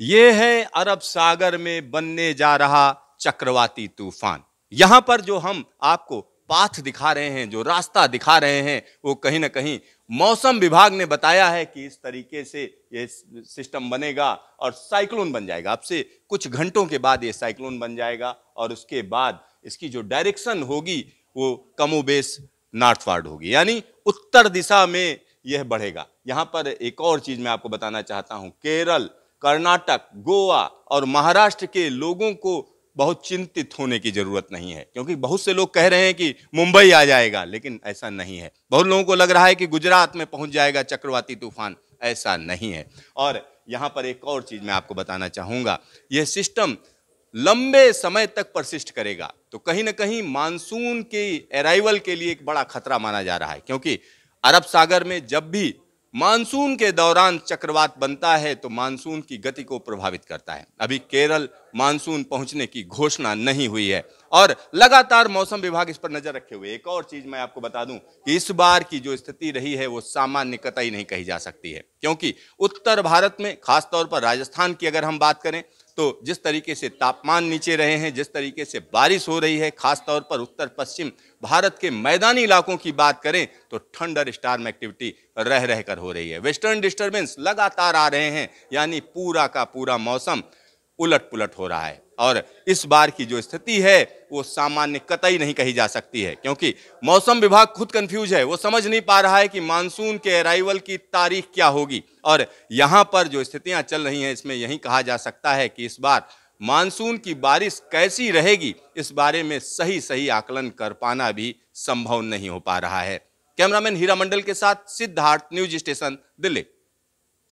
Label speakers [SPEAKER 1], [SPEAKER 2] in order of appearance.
[SPEAKER 1] ये है अरब सागर में बनने जा रहा चक्रवाती तूफान यहां पर जो हम आपको पाथ दिखा रहे हैं जो रास्ता दिखा रहे हैं वो कहीं ना कहीं मौसम विभाग ने बताया है कि इस तरीके से ये सिस्टम बनेगा और साइक्लोन बन जाएगा आपसे कुछ घंटों के बाद ये साइक्लोन बन जाएगा और उसके बाद इसकी जो डायरेक्शन होगी वो कमोबेश नॉर्थवार्ड होगी यानी उत्तर दिशा में यह बढ़ेगा यहाँ पर एक और चीज़ मैं आपको बताना चाहता हूँ केरल कर्नाटक गोवा और महाराष्ट्र के लोगों को बहुत चिंतित होने की ज़रूरत नहीं है क्योंकि बहुत से लोग कह रहे हैं कि मुंबई आ जाएगा लेकिन ऐसा नहीं है बहुत लोगों को लग रहा है कि गुजरात में पहुंच जाएगा चक्रवाती तूफान ऐसा नहीं है और यहाँ पर एक और चीज़ मैं आपको बताना चाहूँगा यह सिस्टम लंबे समय तक परसिस्ट करेगा तो कहीं ना कहीं मानसून के अराइवल के लिए एक बड़ा खतरा माना जा रहा है क्योंकि अरब सागर में जब भी मानसून के दौरान चक्रवात बनता है तो मानसून की गति को प्रभावित करता है अभी केरल मानसून पहुंचने की घोषणा नहीं हुई है और लगातार मौसम विभाग इस पर नजर रखे हुए एक और चीज मैं आपको बता दूं कि इस बार की जो स्थिति रही है वो सामान्य कतई नहीं कही जा सकती है क्योंकि उत्तर भारत में खासतौर पर राजस्थान की अगर हम बात करें तो जिस तरीके से तापमान नीचे रहे हैं जिस तरीके से बारिश हो रही है खासतौर पर उत्तर पश्चिम भारत के मैदानी इलाकों की बात करें तो स्टार स्टार्म एक्टिविटी रह रहकर हो रही है वेस्टर्न डिस्टर्बेंस लगातार आ रहे हैं यानी पूरा का पूरा मौसम उलट पुलट हो रहा है और इस बार की जो स्थिति है वो सामान्य कतई नहीं कही जा सकती है क्योंकि मौसम विभाग खुद कंफ्यूज है वो समझ नहीं पा रहा है कि मानसून के अराइवल की तारीख क्या होगी और यहाँ पर जो स्थितियाँ चल रही हैं इसमें यही कहा जा सकता है कि इस बार मानसून की बारिश कैसी रहेगी इस बारे में सही सही आकलन कर पाना भी संभव नहीं हो पा रहा है कैमरामैन हीरा मंडल के साथ सिद्धार्थ न्यूज स्टेशन दिल्ली